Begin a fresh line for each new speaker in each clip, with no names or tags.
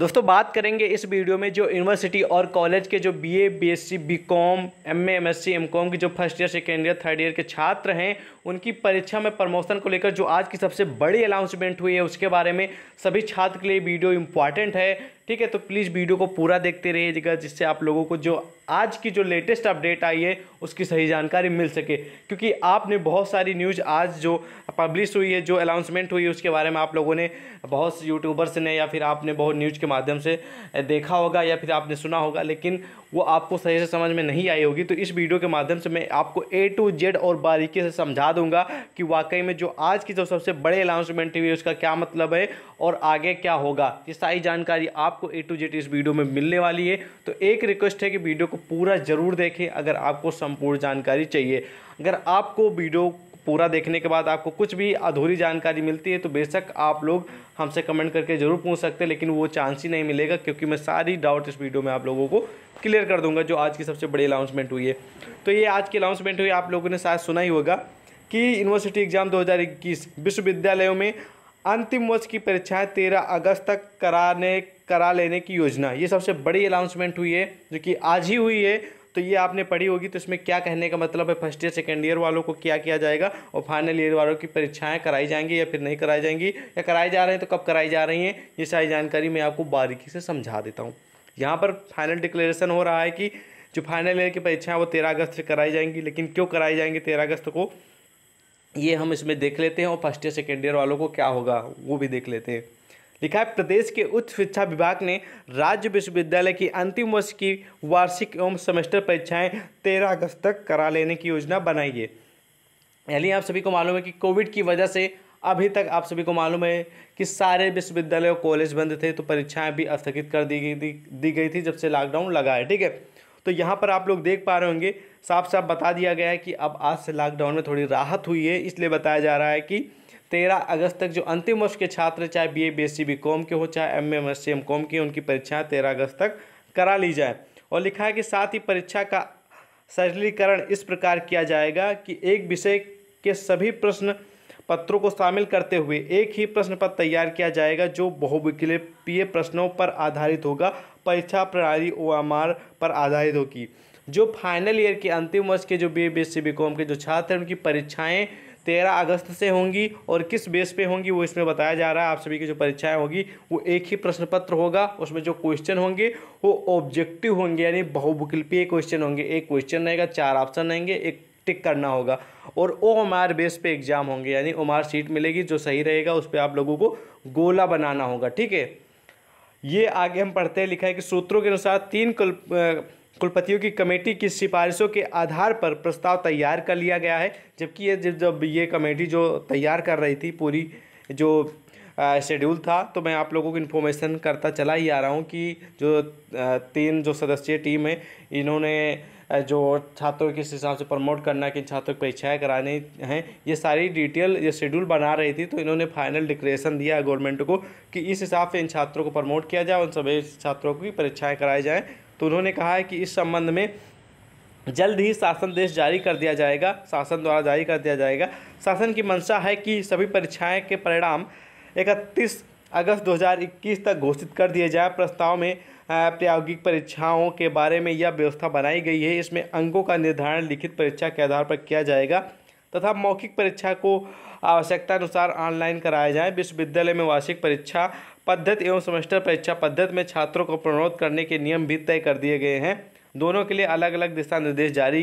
दोस्तों बात करेंगे इस वीडियो में जो यूनिवर्सिटी और कॉलेज के जो BA, BSc, BCom, MA, MSc, MCom की जो first year second year third year के छात्र हैं उनकी परीक्षा में प्रमोशन को लेकर जो आज की सबसे बड़ी अनाउंसमेंट हुई है उसके बारे में सभी छात्र के लिए वीडियो इंपॉर्टेंट है ठीक है तो प्लीज़ वीडियो को पूरा देखते रहिएगा जिससे आप लोगों को जो आज की जो लेटेस्ट अपडेट आई है उसकी सही जानकारी मिल सके क्योंकि आपने बहुत सारी न्यूज़ आज जो पब्लिश हुई है जो अनाउंसमेंट हुई है उसके बारे में आप लोगों ने बहुत से यूट्यूबर्स ने या फिर आपने बहुत न्यूज़ के माध्यम से देखा होगा या फिर आपने सुना होगा लेकिन वो आपको सही से समझ में नहीं आई होगी तो इस वीडियो के माध्यम से मैं आपको ए टू जेड और बारीकी से समझा दूंगा कि वाकई में जो आज की जो सबसे बड़े अनाउंसमेंट हुई उसका क्या मतलब है और आगे क्या होगा ये सारी जानकारी आपको ए टू जेड इस वीडियो में मिलने वाली है तो एक रिक्वेस्ट है कि वीडियो को पूरा ज़रूर देखें अगर आपको संपूर्ण जानकारी चाहिए अगर आपको वीडियो पूरा देखने के बाद आपको कुछ भी अधूरी जानकारी मिलती है तो बेशक आप लोग हमसे कमेंट करके ज़रूर पूछ सकते हैं लेकिन वो चांस ही नहीं मिलेगा क्योंकि मैं सारी डाउट इस वीडियो में आप लोगों को क्लियर कर दूंगा जो आज की सबसे बड़ी अनाउंसमेंट हुई है तो ये आज की अनाउंसमेंट हुई आप लोगों ने शायद सुना ही होगा कि यूनिवर्सिटी एग्ज़ाम दो विश्वविद्यालयों में अंतिम वर्ष की परीक्षाएं तेरह अगस्त तक कराने करा लेने की योजना ये सबसे बड़ी अनाउंसमेंट हुई है जो कि आज ही हुई है तो ये आपने पढ़ी होगी तो इसमें क्या कहने का मतलब है फर्स्ट ईयर सेकेंड ईयर वालों को क्या किया जाएगा और फाइनल ईयर वालों की परीक्षाएँ कराई जाएंगी या फिर नहीं कराई जाएंगी या कराई जा रहे हैं तो कब कराई जा रही हैं ये सारी जानकारी मैं आपको बारीकी से समझा देता हूँ यहाँ पर फाइनल डिक्लेरेशन हो रहा है कि जो फाइनल ईयर की परीक्षाएँ वो तेरह अगस्त से कराई जाएंगी लेकिन क्यों कराई जाएंगी तेरह अगस्त को ये हम इसमें देख लेते हैं और फर्स्ट ईयर सेकेंड ईयर वालों को क्या होगा वो भी देख लेते हैं लिखा है प्रदेश के उच्च शिक्षा विभाग ने राज्य विश्वविद्यालय की अंतिम वर्ष की वार्षिक एवं सेमेस्टर परीक्षाएं तेरह अगस्त तक करा लेने की योजना बनाई है यानी आप सभी को मालूम है कि कोविड की वजह से अभी तक आप सभी को मालूम है कि सारे विश्वविद्यालय और कॉलेज बंद थे तो परीक्षाएं भी स्थगित कर दी गई दी, दी गई थी जब से लॉकडाउन लगा है ठीक है तो यहाँ पर आप लोग देख पा रहे होंगे साफ साफ बता दिया गया है कि अब आज से लॉकडाउन में थोड़ी राहत हुई है इसलिए बताया जा रहा है कि तेरह अगस्त तक जो अंतिम वर्ष के छात्र चाहे B A B S C B com के हो चाहे M M S C M com की उनकी परीक्षाएँ तेरह अगस्त तक करा ली जाए और लिखा है कि साथ ही परीक्षा का सरलीकरण इस प्रकार किया जाएगा कि एक विषय के सभी प्रश्न पत्रों को शामिल करते हुए एक ही प्रश्न पत्र तैयार किया जाएगा जो बहुविकल्पीय प्रश्नों पर आधारित होगा परीक्षा प्रणाली ओ पर आधारित होगी जो फाइनल ईयर के अंतिम वर्ष के जो B A B S C B com के जो छात्र हैं उनकी परीक्षाएं तेरह अगस्त से होंगी और किस बेस पे होंगी वो इसमें बताया जा रहा है आप सभी की जो परीक्षाएं होगी वो एक ही प्रश्न पत्र होगा उसमें जो क्वेश्चन होंगे वो ऑब्जेक्टिव होंगे यानी बहुविकल्पीय क्वेश्चन होंगे एक क्वेश्चन रहेगा चार ऑप्शन रहेंगे एक टिक करना होगा और ओ एम आर बेस पे एग्जाम होंगे यानी ओ एम आर सीट मिलेगी जो सही रहेगा उस पर आप लोगों को गोला बनाना होगा ठीक है ये आगे हम पढ़ते हैं लिखा है कि सूत्रों के अनुसार तीन कुलपतियों की कमेटी की सिफारिशों के आधार पर प्रस्ताव तैयार कर लिया गया है जबकि ये जब ये कमेटी जो तैयार कर रही थी पूरी जो शेड्यूल था तो मैं आप लोगों को इन्फॉर्मेशन करता चला ही आ रहा हूँ कि जो तीन जो सदस्यीय टीम है इन्होंने जो छात्रों किस हिसाब से प्रमोट करना कि छात्रों की परीक्षाएँ करानी हैं ये सारी डिटेल ये शेड्यूल बना रही थी तो इन्होंने फाइनल डिक्रेशन दिया गवर्नमेंट को कि इस हिसाब से इन छात्रों को प्रमोट किया जाए उन सभी छात्रों की परीक्षाएँ कराई जाएँ तो उन्होंने कहा है कि इस संबंध में जल्द ही शासन देश जारी कर दिया जाएगा शासन द्वारा जारी कर दिया जाएगा शासन की मंशा है कि सभी परीक्षाएं के परिणाम 31 अगस्त 2021 तक घोषित कर दिए जाए प्रस्ताव में प्रायोगिक परीक्षाओं के बारे में यह व्यवस्था बनाई गई है इसमें अंकों का निर्धारण लिखित परीक्षा के आधार पर किया जाएगा तथा मौखिक परीक्षा को आवश्यकता अनुसार ऑनलाइन कराया जाए विश्वविद्यालय में वार्षिक परीक्षा पद्धति एवं सेमेस्टर परीक्षा पद्धति में छात्रों को प्रणोद करने के नियम भी तय कर दिए गए हैं दोनों के लिए अलग अलग दिशा निर्देश जारी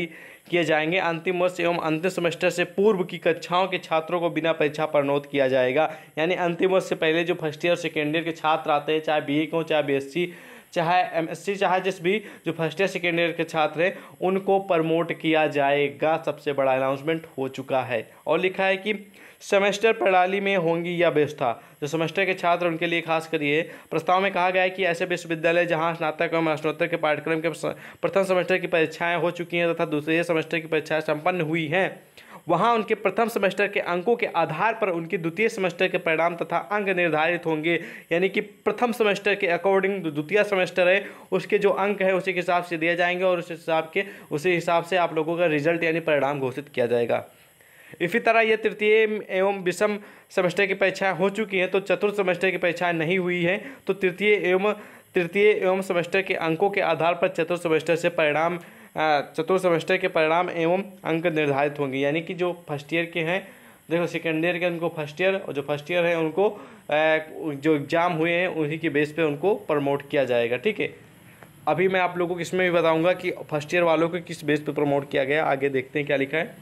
किए जाएंगे अंतिम वर्ष एवं अंतिम सेमेस्टर से पूर्व की कक्षाओं के छात्रों को बिना परीक्षा प्रणोद किया जाएगा यानी अंतिम वर्ष से पहले जो फर्स्ट ईयर सेकेंड ईयर के छात्र आते हैं चाहे बी ए के हों चाहे बी चाहे एमएससी चाहे जिस भी जो फर्स्ट ईयर सेकेंड ईयर के छात्र हैं उनको प्रमोट किया जाएगा सबसे बड़ा अनाउंसमेंट हो चुका है और लिखा है कि सेमेस्टर प्रणाली में होंगी या व्यवस्था जो सेमेस्टर के छात्र उनके लिए खास करिए प्रस्ताव में कहा गया है कि ऐसे विश्वविद्यालय जहां स्नातक एवं स्नातोत्तर के पाठ्यक्रम के प्रथम सेमेस्टर की परीक्षाएं हो चुकी हैं तथा दूसरे सेमेस्टर की परीक्षाएं संपन्न हुई हैं वहाँ उनके प्रथम सेमेस्टर के अंकों के आधार पर उनके द्वितीय सेमेस्टर के परिणाम तथा अंक निर्धारित होंगे यानी कि प्रथम सेमेस्टर के अकॉर्डिंग द्वितीय सेमेस्टर है उसके जो अंक है उसी के हिसाब से दिया जाएंगे और उस हिसाब के उसी हिसाब से आप लोगों का रिजल्ट यानी परिणाम घोषित किया जाएगा इसी तरह ये तृतीय एवं विषम सेमेस्टर की परीक्षाएँ हो चुकी हैं तो चतुर्थ सेमेस्टर की परीक्षाएँ नहीं हुई हैं तो तृतीय एवं तृतीय एवं सेमेस्टर के अंकों के आधार पर चतुर्थ सेमेस्टर से परिणाम चतुर्थ सेमेस्टर के परिणाम एवं अंक निर्धारित होंगे यानी कि जो फर्स्ट ईयर के हैं देखो सेकेंड ईयर के उनको फर्स्ट ईयर और जो फर्स्ट ईयर हैं उनको जो एग्ज़ाम हुए हैं उन्हीं के बेस पे उनको प्रमोट किया जाएगा ठीक है अभी मैं आप लोगों को इसमें भी बताऊंगा कि फर्स्ट ईयर वालों को किस बेस पे प्रमोट किया गया आगे देखते हैं क्या लिखा है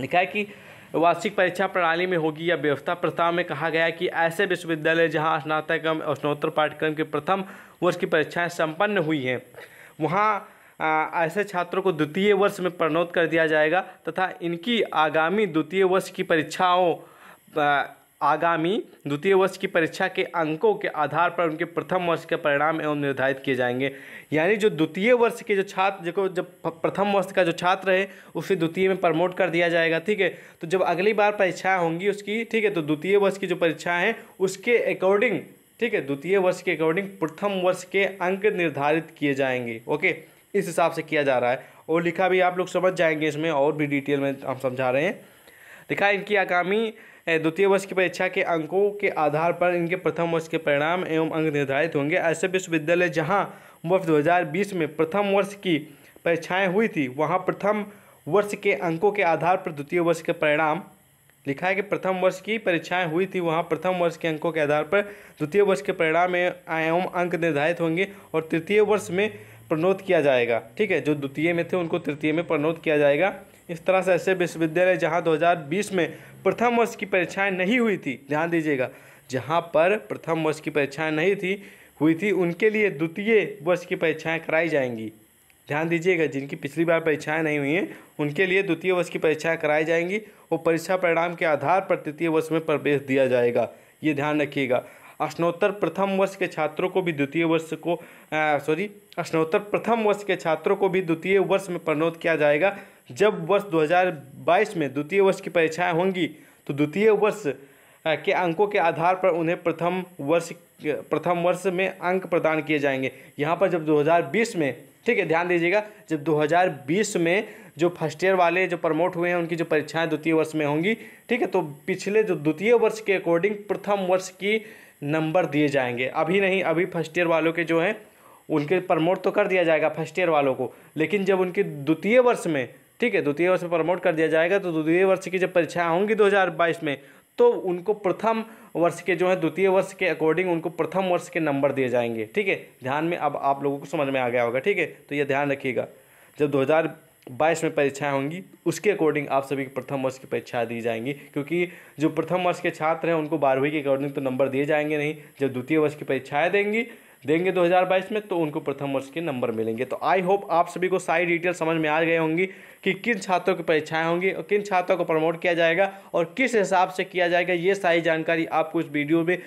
लिखा है कि वार्षिक परीक्षा प्रणाली में होगी या व्यवस्था प्रस्ताव में कहा गया कि ऐसे विश्वविद्यालय जहाँ स्नातक और स्नोत्तर पाठ्यक्रम के प्रथम वर्ष की परीक्षाएँ सम्पन्न हुई हैं वहाँ ऐसे छात्रों को द्वितीय वर्ष में प्रणोत कर दिया जाएगा तथा इनकी आगामी द्वितीय वर्ष की परीक्षाओं आगामी द्वितीय वर्ष की परीक्षा के अंकों के आधार पर उनके प्रथम वर्ष के परिणाम एवं निर्धारित किए जाएंगे यानी जो द्वितीय वर्ष के जो छात्र जो जब प्रथम वर्ष का जो छात्र है उसे द्वितीय में प्रमोट कर दिया जाएगा ठीक है तो जब अगली बार परीक्षाएँ होंगी उसकी ठीक है तो द्वितीय वर्ष की जो परीक्षाएँ हैं उसके अकॉर्डिंग ठीक है द्वितीय वर्ष के अकॉर्डिंग प्रथम वर्ष के अंक निर्धारित किए जाएंगे ओके इस हिसाब से किया जा रहा है और लिखा भी आप लोग समझ जाएंगे इसमें और भी डिटेल में हम समझा रहे हैं लिखा इनकी आगामी द्वितीय वर्ष की परीक्षा के अंकों के आधार पर इनके प्रथम वर्ष के परिणाम एवं अंक निर्धारित होंगे ऐसे विश्वविद्यालय जहाँ वर्ष दो में प्रथम वर्ष की परीक्षाएँ हुई थी वहाँ प्रथम वर्ष के अंकों के आधार पर द्वितीय वर्ष के परिणाम लिखा है कि प्रथम वर्ष की परीक्षाएं हुई थी वहां प्रथम वर्ष के अंकों के आधार पर द्वितीय वर्ष के परिणाम एवं अंक निर्धारित होंगे और तृतीय वर्ष में प्रणोत किया जाएगा ठीक है जो द्वितीय में थे उनको तृतीय में प्रणोत किया जाएगा इस तरह से ऐसे विश्वविद्यालय जहाँ दो में प्रथम वर्ष की परीक्षाएं नहीं हुई थी ध्यान दीजिएगा जहाँ पर प्रथम वर्ष की परीक्षाएं नहीं थी हुई थी उनके लिए द्वितीय वर्ष की परीक्षाएं कराई जाएंगी ध्यान दीजिएगा जिनकी पिछली बार परीक्षाएं नहीं हुई हैं उनके लिए द्वितीय वर्ष की परीक्षाएं कराई जाएंगी और परीक्षा परिणाम के आधार पर तृतीय वर्ष में प्रवेश दिया जाएगा ये ध्यान रखिएगा स्नोत्तर प्रथम वर्ष के छात्रों को भी द्वितीय वर्ष को सॉरी स्नोत्तर प्रथम वर्ष के छात्रों को भी द्वितीय वर्ष में प्रणोद किया जाएगा जब वर्ष 2022 में द्वितीय वर्ष की परीक्षाएं होंगी तो द्वितीय वर्ष के अंकों के आधार पर उन्हें प्रथम वर्ष प्रथम वर्ष में अंक प्रदान किए जाएंगे यहाँ पर जब 2020 में ठीक है ध्यान दीजिएगा जब 2020 में जो फर्स्ट ईयर वाले जो प्रमोट हुए हैं उनकी जो परीक्षाएं द्वितीय वर्ष में होंगी ठीक है तो पिछले जो द्वितीय वर्ष के अकॉर्डिंग प्रथम वर्ष की नंबर दिए जाएंगे अभी नहीं अभी फर्स्ट ईयर वालों के जो हैं उनके प्रमोट तो कर दिया जाएगा फर्स्ट ईयर वालों को लेकिन जब उनके द्वितीय वर्ष में ठीक है द्वितीय वर्ष में प्रमोट कर दिया जाएगा तो द्वितीय वर्ष की जब परीक्षाएँ होंगी दो में तो उनको प्रथम वर्ष के जो है द्वितीय वर्ष के अकॉर्डिंग उनको प्रथम वर्ष के नंबर दिए जाएंगे ठीक है ध्यान में अब आप लोगों को समझ में आ गया होगा ठीक है तो ये ध्यान रखिएगा जब बाईस में परीक्षाएं होंगी उसके अकॉर्डिंग आप सभी की प्रथम वर्ष की परीक्षा दी जाएंगी क्योंकि जो प्रथम वर्ष के छात्र हैं उनको बारहवीं के अकॉर्डिंग तो नंबर दिए जाएंगे नहीं जब द्वितीय वर्ष की परीक्षाएं देंगी देंगे 2022 में तो उनको प्रथम वर्ष के नंबर मिलेंगे तो आई होप आप सभी को सारी डिटेल समझ में आ गए होंगी कि किन छात्रों की परीक्षाएं होंगी और किन छात्रों को प्रमोट किया जाएगा और किस हिसाब से किया जाएगा ये सारी जानकारी आपको इस वीडियो में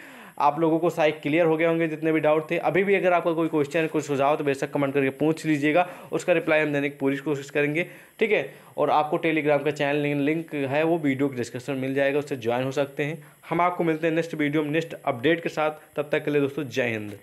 आप लोगों को सारे क्लियर हो गए होंगे जितने भी डाउट थे अभी भी अगर आपका कोई क्वेश्चन कुछ सुझाव तो बेशक कमेंट करके पूछ लीजिएगा उसका रिप्लाई हम देने की पूरी कोशिश करेंगे ठीक है और आपको टेलीग्राम का चैनल लिंक है वो वीडियो के डिस्क्रिप्शन मिल जाएगा उससे ज्वाइन हो सकते हैं हम आपको मिलते हैं नेक्स्ट वीडियो में नेक्स्ट अपडेट के साथ तब तक के लिए दोस्तों जय हिंद